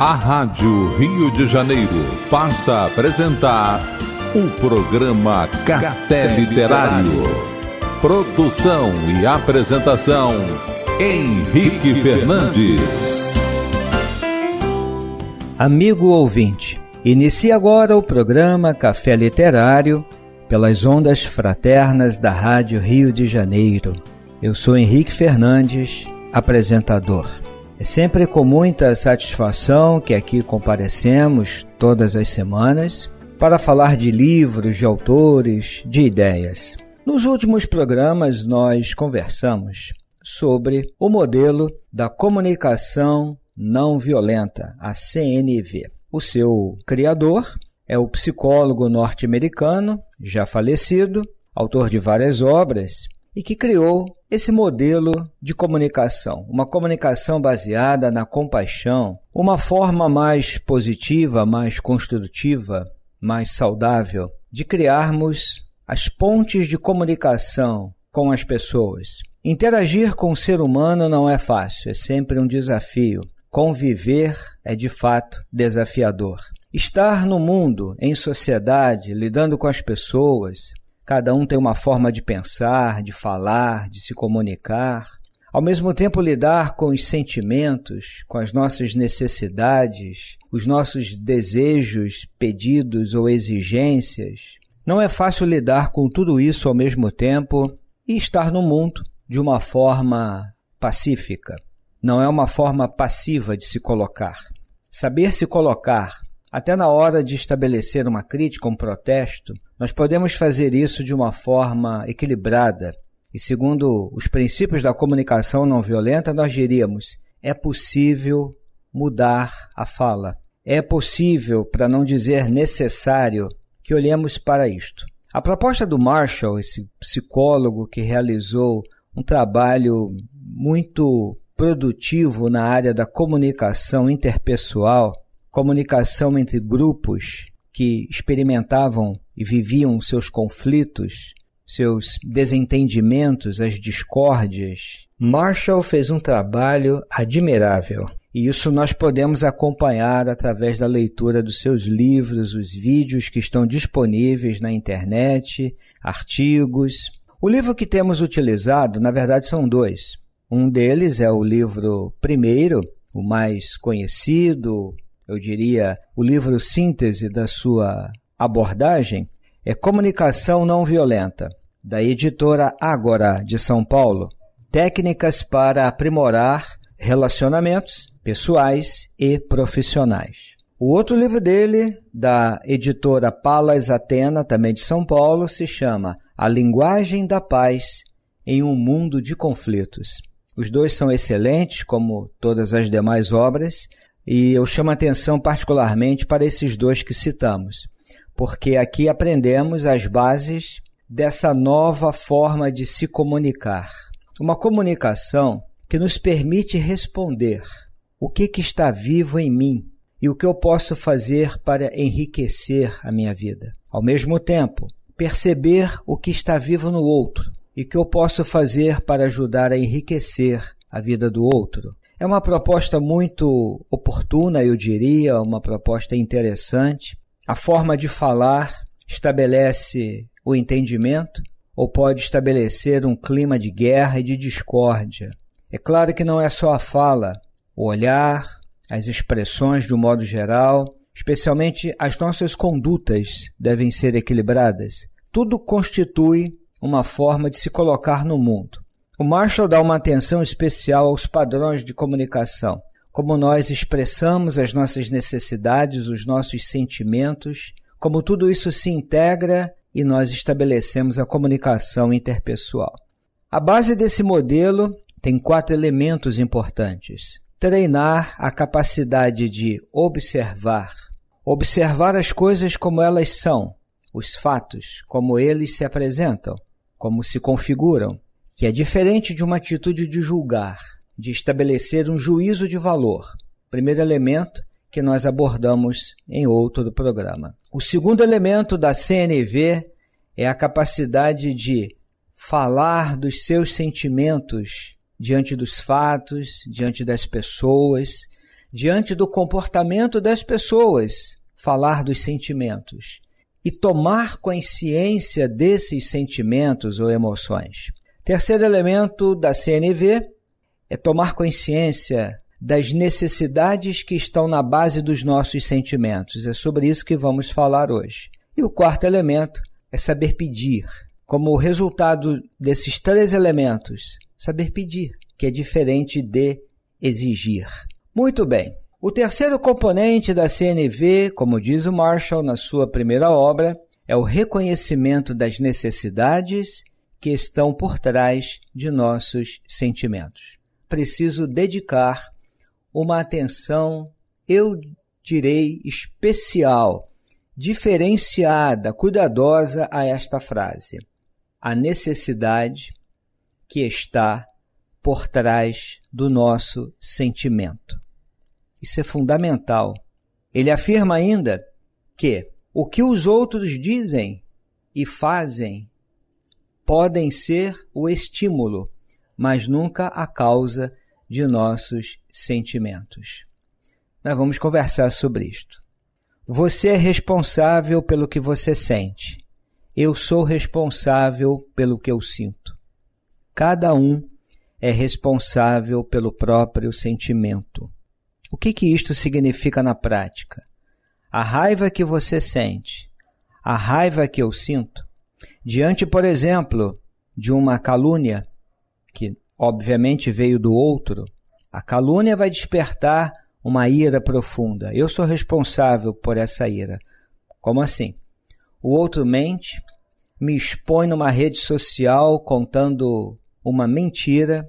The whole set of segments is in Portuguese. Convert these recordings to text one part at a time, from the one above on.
A Rádio Rio de Janeiro passa a apresentar o programa Café Literário. Produção e apresentação Henrique Fernandes. Amigo ouvinte, inicia agora o programa Café Literário pelas ondas fraternas da Rádio Rio de Janeiro. Eu sou Henrique Fernandes, apresentador. É sempre com muita satisfação que aqui comparecemos todas as semanas para falar de livros, de autores, de ideias. Nos últimos programas, nós conversamos sobre o modelo da comunicação não violenta, a CNV. O seu criador é o psicólogo norte-americano, já falecido, autor de várias obras, e que criou esse modelo de comunicação, uma comunicação baseada na compaixão, uma forma mais positiva, mais construtiva, mais saudável de criarmos as pontes de comunicação com as pessoas. Interagir com o ser humano não é fácil, é sempre um desafio. Conviver é de fato desafiador. Estar no mundo, em sociedade, lidando com as pessoas, Cada um tem uma forma de pensar, de falar, de se comunicar. Ao mesmo tempo, lidar com os sentimentos, com as nossas necessidades, os nossos desejos, pedidos ou exigências. Não é fácil lidar com tudo isso ao mesmo tempo e estar no mundo de uma forma pacífica. Não é uma forma passiva de se colocar. Saber se colocar, até na hora de estabelecer uma crítica, um protesto, nós podemos fazer isso de uma forma equilibrada e, segundo os princípios da comunicação não violenta, nós diríamos: é possível mudar a fala. É possível, para não dizer necessário, que olhemos para isto. A proposta do Marshall, esse psicólogo que realizou um trabalho muito produtivo na área da comunicação interpessoal, comunicação entre grupos que experimentavam e viviam seus conflitos, seus desentendimentos, as discórdias, Marshall fez um trabalho admirável. E isso nós podemos acompanhar através da leitura dos seus livros, os vídeos que estão disponíveis na internet, artigos. O livro que temos utilizado, na verdade, são dois. Um deles é o livro primeiro, o mais conhecido, eu diria, o livro síntese da sua abordagem é Comunicação Não Violenta, da editora Agora de São Paulo. Técnicas para aprimorar relacionamentos pessoais e profissionais. O outro livro dele, da editora Palas Atena, também de São Paulo, se chama A Linguagem da Paz em um Mundo de Conflitos. Os dois são excelentes, como todas as demais obras, e eu chamo a atenção particularmente para esses dois que citamos porque aqui aprendemos as bases dessa nova forma de se comunicar. Uma comunicação que nos permite responder o que, que está vivo em mim e o que eu posso fazer para enriquecer a minha vida. Ao mesmo tempo, perceber o que está vivo no outro e o que eu posso fazer para ajudar a enriquecer a vida do outro. É uma proposta muito oportuna, eu diria, uma proposta interessante, a forma de falar estabelece o entendimento ou pode estabelecer um clima de guerra e de discórdia. É claro que não é só a fala, o olhar, as expressões de um modo geral, especialmente as nossas condutas devem ser equilibradas. Tudo constitui uma forma de se colocar no mundo. O Marshall dá uma atenção especial aos padrões de comunicação como nós expressamos as nossas necessidades, os nossos sentimentos, como tudo isso se integra e nós estabelecemos a comunicação interpessoal. A base desse modelo tem quatro elementos importantes: treinar a capacidade de observar, observar as coisas como elas são, os fatos, como eles se apresentam, como se configuram, que é diferente de uma atitude de julgar de estabelecer um juízo de valor, primeiro elemento que nós abordamos em outro programa. O segundo elemento da CNV é a capacidade de falar dos seus sentimentos diante dos fatos, diante das pessoas, diante do comportamento das pessoas, falar dos sentimentos e tomar consciência desses sentimentos ou emoções. Terceiro elemento da CNV é tomar consciência das necessidades que estão na base dos nossos sentimentos. É sobre isso que vamos falar hoje. E o quarto elemento é saber pedir. Como resultado desses três elementos, saber pedir, que é diferente de exigir. Muito bem. O terceiro componente da CNV, como diz o Marshall na sua primeira obra, é o reconhecimento das necessidades que estão por trás de nossos sentimentos preciso dedicar uma atenção, eu direi, especial, diferenciada, cuidadosa a esta frase. A necessidade que está por trás do nosso sentimento. Isso é fundamental. Ele afirma ainda que o que os outros dizem e fazem podem ser o estímulo mas nunca a causa de nossos sentimentos. Nós vamos conversar sobre isto. Você é responsável pelo que você sente. Eu sou responsável pelo que eu sinto. Cada um é responsável pelo próprio sentimento. O que, que isto significa na prática? A raiva que você sente, a raiva que eu sinto, diante, por exemplo, de uma calúnia, que obviamente veio do outro, a calúnia vai despertar uma ira profunda. Eu sou responsável por essa ira. Como assim? O outro mente, me expõe numa rede social contando uma mentira.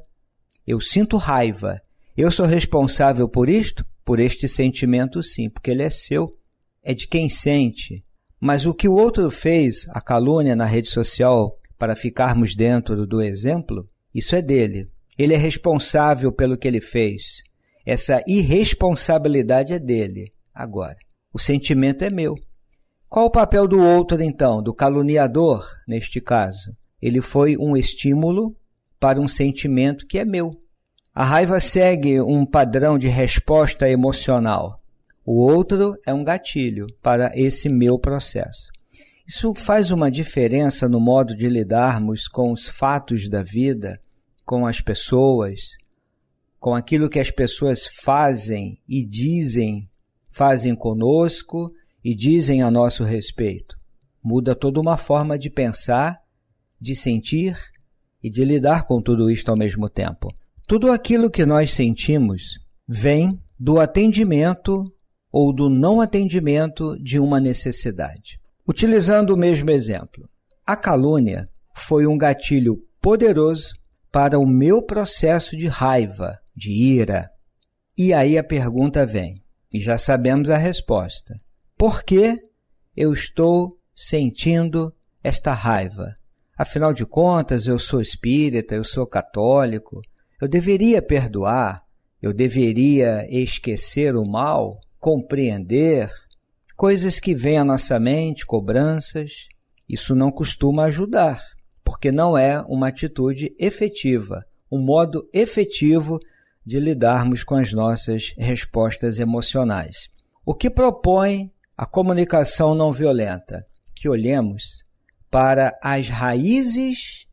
Eu sinto raiva. Eu sou responsável por isto? Por este sentimento, sim, porque ele é seu, é de quem sente. Mas o que o outro fez, a calúnia na rede social, para ficarmos dentro do exemplo, isso é dele. Ele é responsável pelo que ele fez. Essa irresponsabilidade é dele. Agora, o sentimento é meu. Qual o papel do outro, então, do caluniador, neste caso? Ele foi um estímulo para um sentimento que é meu. A raiva segue um padrão de resposta emocional. O outro é um gatilho para esse meu processo. Isso faz uma diferença no modo de lidarmos com os fatos da vida com as pessoas, com aquilo que as pessoas fazem e dizem, fazem conosco e dizem a nosso respeito. Muda toda uma forma de pensar, de sentir e de lidar com tudo isto ao mesmo tempo. Tudo aquilo que nós sentimos vem do atendimento ou do não atendimento de uma necessidade. Utilizando o mesmo exemplo, a calúnia foi um gatilho poderoso para o meu processo de raiva, de ira? E aí a pergunta vem, e já sabemos a resposta. Por que eu estou sentindo esta raiva? Afinal de contas, eu sou espírita, eu sou católico, eu deveria perdoar, eu deveria esquecer o mal, compreender coisas que vêm à nossa mente, cobranças. Isso não costuma ajudar porque não é uma atitude efetiva, um modo efetivo de lidarmos com as nossas respostas emocionais. O que propõe a comunicação não violenta? Que olhemos para as raízes,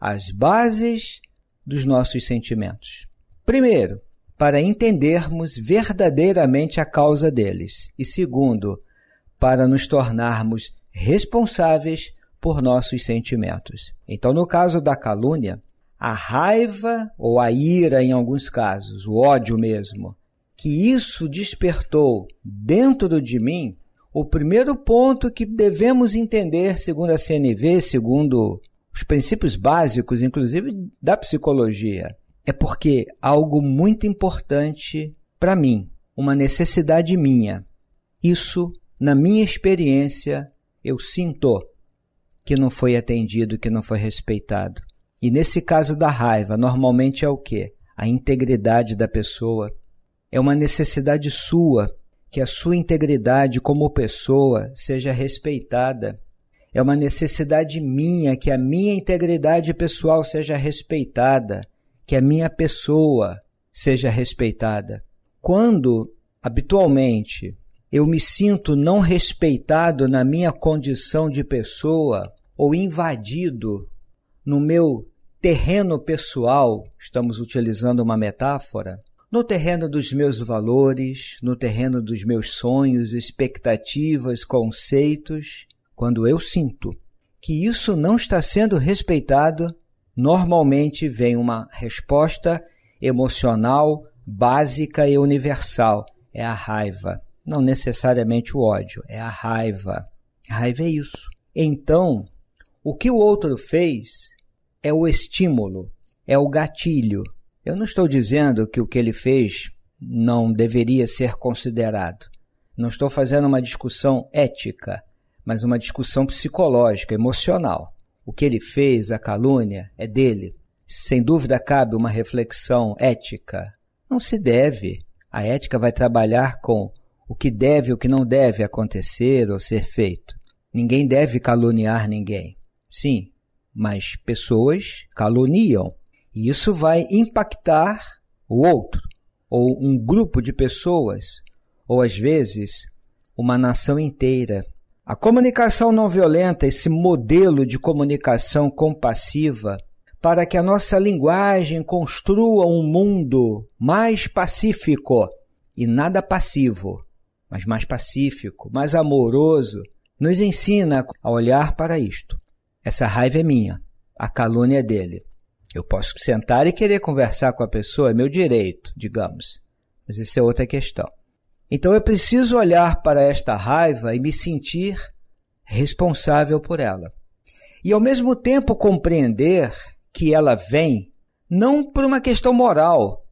as bases dos nossos sentimentos. Primeiro, para entendermos verdadeiramente a causa deles, e segundo, para nos tornarmos responsáveis por nossos sentimentos. Então, no caso da calúnia, a raiva ou a ira, em alguns casos, o ódio mesmo, que isso despertou dentro de mim, o primeiro ponto que devemos entender, segundo a CNV, segundo os princípios básicos, inclusive da psicologia, é porque algo muito importante para mim, uma necessidade minha, isso, na minha experiência, eu sinto que não foi atendido, que não foi respeitado. E nesse caso da raiva, normalmente é o quê A integridade da pessoa. É uma necessidade sua que a sua integridade como pessoa seja respeitada. É uma necessidade minha que a minha integridade pessoal seja respeitada, que a minha pessoa seja respeitada. Quando, habitualmente, eu me sinto não respeitado na minha condição de pessoa, ou invadido no meu terreno pessoal, estamos utilizando uma metáfora, no terreno dos meus valores, no terreno dos meus sonhos, expectativas, conceitos, quando eu sinto que isso não está sendo respeitado, normalmente vem uma resposta emocional básica e universal: é a raiva. Não necessariamente o ódio, é a raiva. A raiva é isso. Então, o que o outro fez é o estímulo, é o gatilho. Eu não estou dizendo que o que ele fez não deveria ser considerado. Não estou fazendo uma discussão ética, mas uma discussão psicológica, emocional. O que ele fez, a calúnia, é dele. Sem dúvida cabe uma reflexão ética. Não se deve. A ética vai trabalhar com o que deve e o que não deve acontecer ou ser feito. Ninguém deve caluniar ninguém. Sim, mas pessoas caluniam. E isso vai impactar o outro, ou um grupo de pessoas, ou às vezes uma nação inteira. A comunicação não violenta, esse modelo de comunicação compassiva, para que a nossa linguagem construa um mundo mais pacífico e nada passivo, mas mais pacífico, mais amoroso, nos ensina a olhar para isto. Essa raiva é minha, a calúnia é dele. Eu posso sentar e querer conversar com a pessoa, é meu direito, digamos. Mas essa é outra questão. Então eu preciso olhar para esta raiva e me sentir responsável por ela. E ao mesmo tempo compreender que ela vem não por uma questão moral.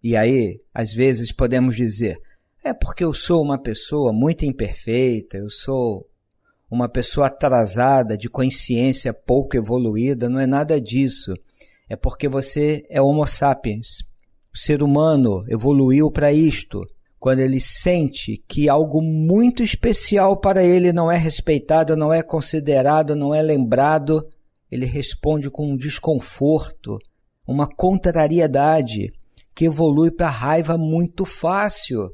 E aí, às vezes podemos dizer, é porque eu sou uma pessoa muito imperfeita, eu sou uma pessoa atrasada, de consciência pouco evoluída, não é nada disso. É porque você é Homo sapiens. O ser humano evoluiu para isto. Quando ele sente que algo muito especial para ele não é respeitado, não é considerado, não é lembrado, ele responde com um desconforto, uma contrariedade que evolui para raiva muito fácil.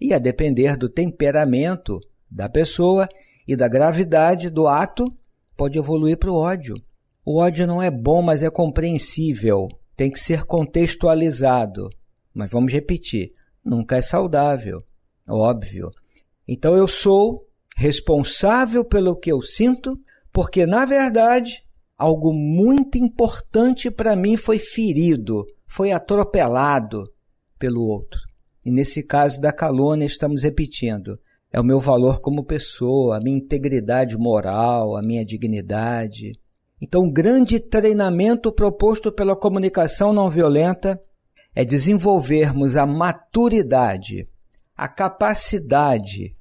E a depender do temperamento da pessoa e da gravidade do ato pode evoluir para o ódio. O ódio não é bom, mas é compreensível, tem que ser contextualizado. Mas vamos repetir: nunca é saudável, óbvio. Então eu sou responsável pelo que eu sinto, porque na verdade algo muito importante para mim foi ferido, foi atropelado pelo outro. E nesse caso da calúnia, estamos repetindo: é o meu valor como pessoa, a minha integridade moral, a minha dignidade. Então, o grande treinamento proposto pela comunicação não violenta é desenvolvermos a maturidade, a capacidade,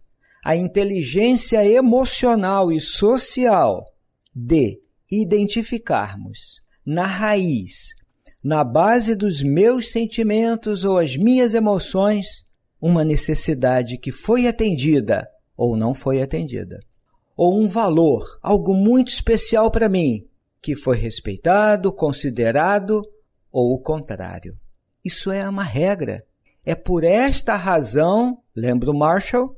a inteligência emocional e social de identificarmos na raiz, na base dos meus sentimentos ou as minhas emoções, uma necessidade que foi atendida ou não foi atendida, ou um valor, algo muito especial para mim, que foi respeitado, considerado ou o contrário. Isso é uma regra. É por esta razão, lembra o Marshall,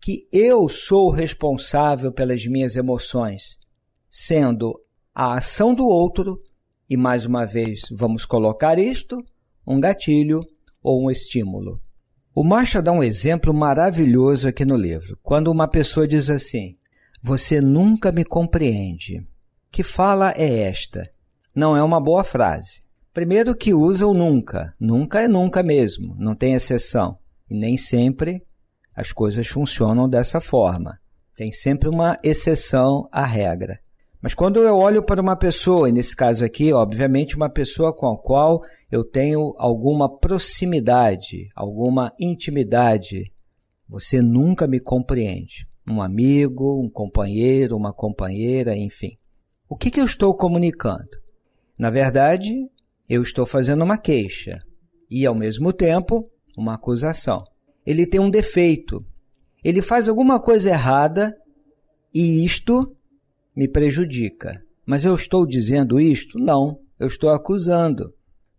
que eu sou responsável pelas minhas emoções, sendo a ação do outro, e mais uma vez vamos colocar isto, um gatilho ou um estímulo. O Marshall dá um exemplo maravilhoso aqui no livro, quando uma pessoa diz assim: Você nunca me compreende. Que fala é esta? Não é uma boa frase. Primeiro, que usa o nunca. Nunca é nunca mesmo, não tem exceção. E nem sempre as coisas funcionam dessa forma. Tem sempre uma exceção à regra. Mas quando eu olho para uma pessoa, e nesse caso aqui, obviamente, uma pessoa com a qual eu tenho alguma proximidade, alguma intimidade, você nunca me compreende. Um amigo, um companheiro, uma companheira, enfim. O que, que eu estou comunicando? Na verdade, eu estou fazendo uma queixa e, ao mesmo tempo, uma acusação. Ele tem um defeito. Ele faz alguma coisa errada e isto me prejudica. Mas eu estou dizendo isto? Não, eu estou acusando.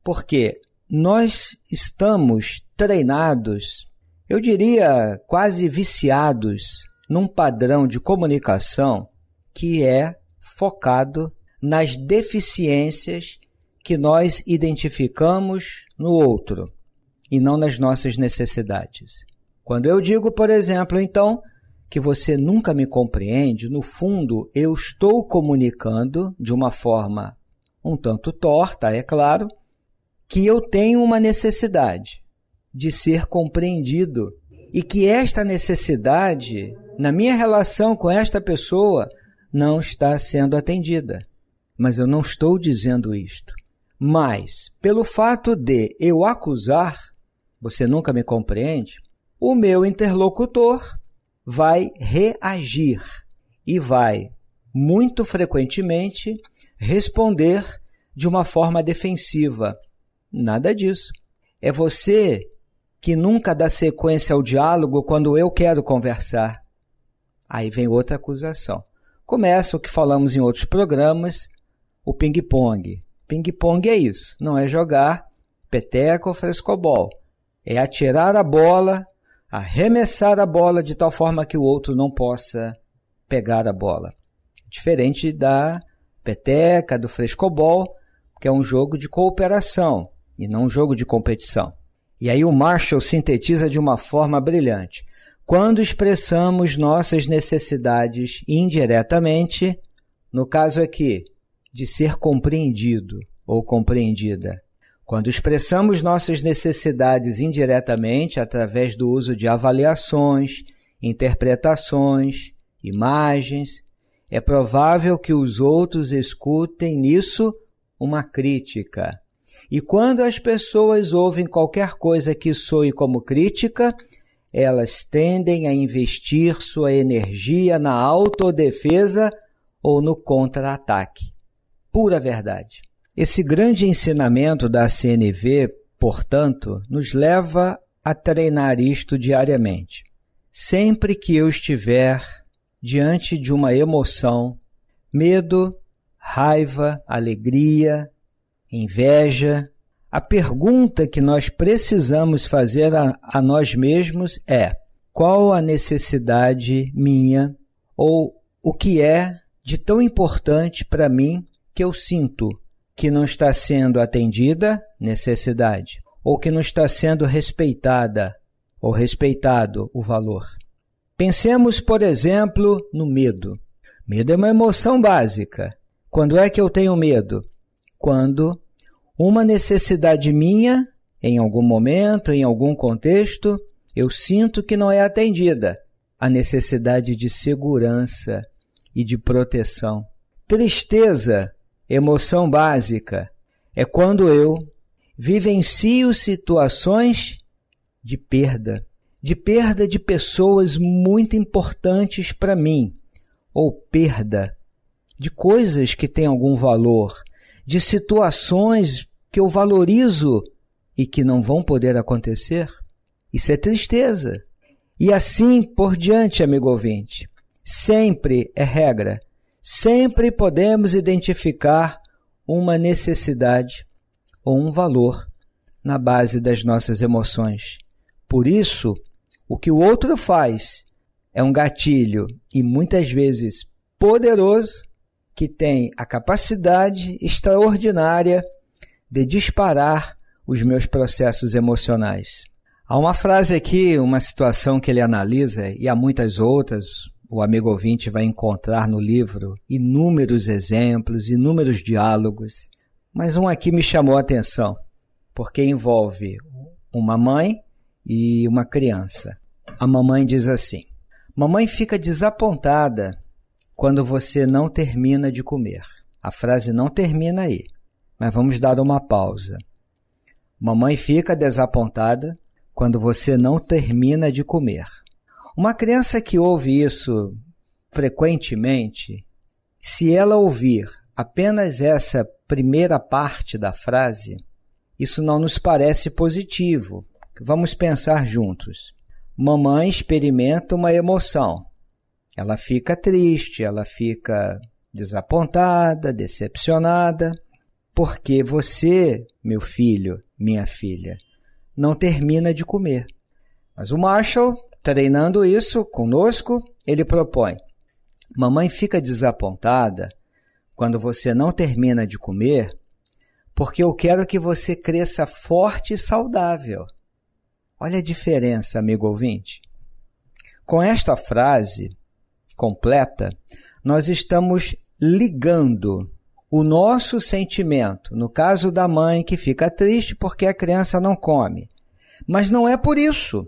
Porque nós estamos treinados, eu diria quase viciados, num padrão de comunicação que é focado nas deficiências que nós identificamos no outro e não nas nossas necessidades. Quando eu digo, por exemplo, então, que você nunca me compreende, no fundo eu estou comunicando de uma forma um tanto torta, é claro, que eu tenho uma necessidade de ser compreendido e que esta necessidade, na minha relação com esta pessoa, não está sendo atendida. Mas eu não estou dizendo isto. Mas, pelo fato de eu acusar, você nunca me compreende, o meu interlocutor vai reagir e vai, muito frequentemente, responder de uma forma defensiva. Nada disso. É você que nunca dá sequência ao diálogo quando eu quero conversar. Aí vem outra acusação. Começa o que falamos em outros programas, o ping-pong. Ping-pong é isso, não é jogar peteca ou frescobol. É atirar a bola arremessar a bola de tal forma que o outro não possa pegar a bola. Diferente da peteca, do frescobol, que é um jogo de cooperação e não um jogo de competição. E aí o Marshall sintetiza de uma forma brilhante. Quando expressamos nossas necessidades indiretamente, no caso aqui, de ser compreendido ou compreendida quando expressamos nossas necessidades indiretamente através do uso de avaliações, interpretações, imagens, é provável que os outros escutem nisso uma crítica. E quando as pessoas ouvem qualquer coisa que soe como crítica, elas tendem a investir sua energia na autodefesa ou no contra-ataque. Pura verdade. Esse grande ensinamento da CNV, portanto, nos leva a treinar isto diariamente. Sempre que eu estiver diante de uma emoção, medo, raiva, alegria, inveja, a pergunta que nós precisamos fazer a, a nós mesmos é: qual a necessidade minha ou o que é de tão importante para mim que eu sinto que não está sendo atendida, necessidade, ou que não está sendo respeitada ou respeitado o valor. Pensemos, por exemplo, no medo. Medo é uma emoção básica. Quando é que eu tenho medo? Quando uma necessidade minha, em algum momento, em algum contexto, eu sinto que não é atendida. A necessidade de segurança e de proteção. Tristeza Emoção básica é quando eu vivencio situações de perda, de perda de pessoas muito importantes para mim, ou perda de coisas que têm algum valor, de situações que eu valorizo e que não vão poder acontecer. Isso é tristeza. E assim por diante, amigo ouvinte. Sempre é regra sempre podemos identificar uma necessidade ou um valor na base das nossas emoções. Por isso, o que o outro faz é um gatilho e muitas vezes poderoso que tem a capacidade extraordinária de disparar os meus processos emocionais. Há uma frase aqui, uma situação que ele analisa, e há muitas outras, o amigo ouvinte vai encontrar no livro inúmeros exemplos, inúmeros diálogos, mas um aqui me chamou a atenção, porque envolve uma mãe e uma criança. A mamãe diz assim: Mamãe fica desapontada quando você não termina de comer. A frase não termina aí, mas vamos dar uma pausa. Mamãe fica desapontada quando você não termina de comer. Uma criança que ouve isso frequentemente, se ela ouvir apenas essa primeira parte da frase, isso não nos parece positivo. Vamos pensar juntos. Mamãe experimenta uma emoção. Ela fica triste, ela fica desapontada, decepcionada, porque você, meu filho, minha filha, não termina de comer. Mas o Marshall Treinando isso conosco, ele propõe: Mamãe fica desapontada quando você não termina de comer, porque eu quero que você cresça forte e saudável. Olha a diferença, amigo ouvinte. Com esta frase completa, nós estamos ligando o nosso sentimento, no caso da mãe que fica triste porque a criança não come. Mas não é por isso.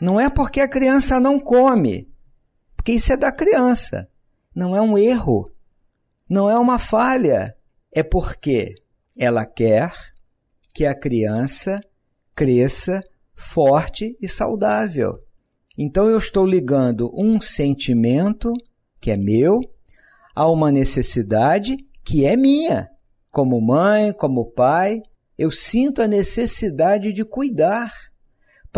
Não é porque a criança não come, porque isso é da criança. Não é um erro, não é uma falha. É porque ela quer que a criança cresça forte e saudável. Então eu estou ligando um sentimento que é meu a uma necessidade que é minha. Como mãe, como pai, eu sinto a necessidade de cuidar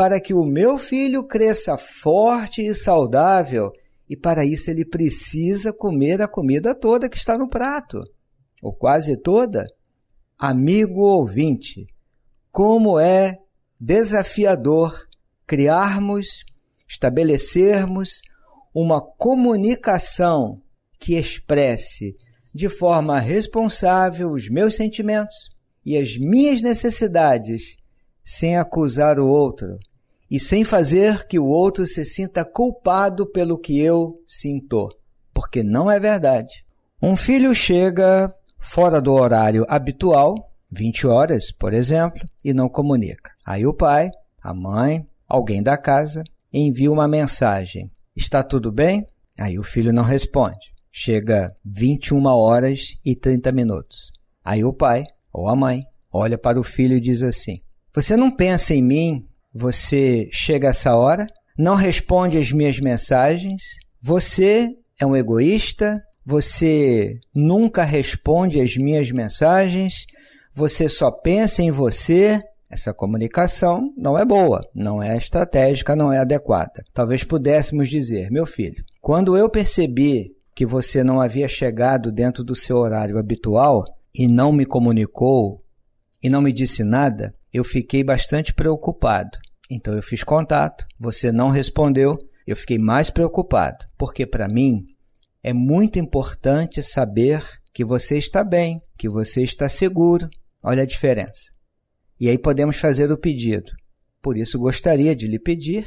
para que o meu filho cresça forte e saudável, e para isso ele precisa comer a comida toda que está no prato, ou quase toda. Amigo ouvinte, como é desafiador criarmos, estabelecermos uma comunicação que expresse de forma responsável os meus sentimentos e as minhas necessidades sem acusar o outro, e sem fazer que o outro se sinta culpado pelo que eu sinto, porque não é verdade. Um filho chega fora do horário habitual, 20 horas, por exemplo, e não comunica. Aí o pai, a mãe, alguém da casa envia uma mensagem: Está tudo bem? Aí o filho não responde. Chega 21 horas e 30 minutos. Aí o pai ou a mãe olha para o filho e diz assim: Você não pensa em mim você chega a essa hora, não responde as minhas mensagens, você é um egoísta, você nunca responde as minhas mensagens, você só pensa em você. Essa comunicação não é boa, não é estratégica, não é adequada. Talvez pudéssemos dizer, meu filho, quando eu percebi que você não havia chegado dentro do seu horário habitual e não me comunicou e não me disse nada, eu fiquei bastante preocupado. Então eu fiz contato, você não respondeu, eu fiquei mais preocupado, porque para mim é muito importante saber que você está bem, que você está seguro. Olha a diferença. E aí podemos fazer o pedido. Por isso gostaria de lhe pedir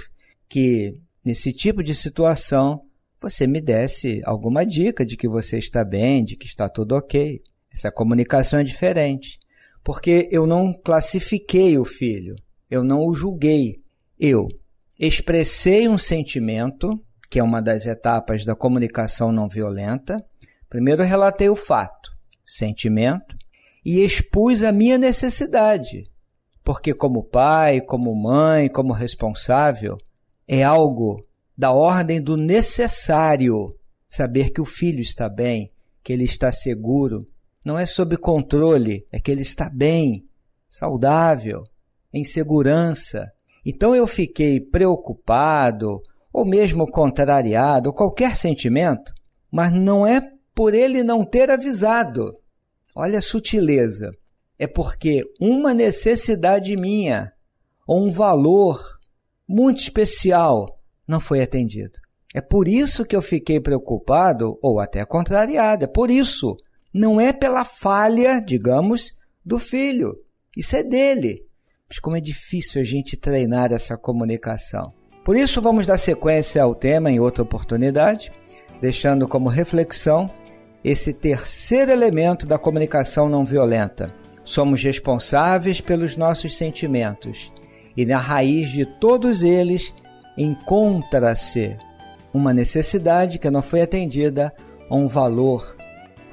que nesse tipo de situação você me desse alguma dica de que você está bem, de que está tudo ok. Essa comunicação é diferente porque eu não classifiquei o filho, eu não o julguei. Eu expressei um sentimento, que é uma das etapas da comunicação não violenta. Primeiro, relatei o fato, sentimento, e expus a minha necessidade, porque, como pai, como mãe, como responsável, é algo da ordem do necessário saber que o filho está bem, que ele está seguro, não é sob controle, é que ele está bem, saudável, em segurança. Então eu fiquei preocupado, ou mesmo contrariado, ou qualquer sentimento, mas não é por ele não ter avisado. Olha a sutileza. É porque uma necessidade minha, ou um valor muito especial, não foi atendido. É por isso que eu fiquei preocupado ou até contrariado. É por isso não é pela falha, digamos, do filho. Isso é dele. Mas como é difícil a gente treinar essa comunicação. Por isso, vamos dar sequência ao tema em outra oportunidade, deixando como reflexão esse terceiro elemento da comunicação não violenta. Somos responsáveis pelos nossos sentimentos e na raiz de todos eles encontra-se uma necessidade que não foi atendida ou um valor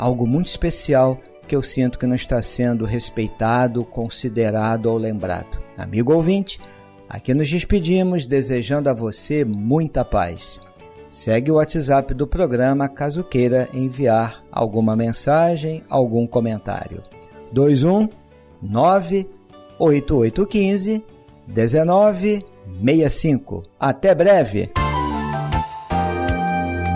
algo muito especial que eu sinto que não está sendo respeitado, considerado ou lembrado. Amigo ouvinte, aqui nos despedimos desejando a você muita paz. Segue o WhatsApp do programa caso queira enviar alguma mensagem, algum comentário. 21 98815 1965. Até breve!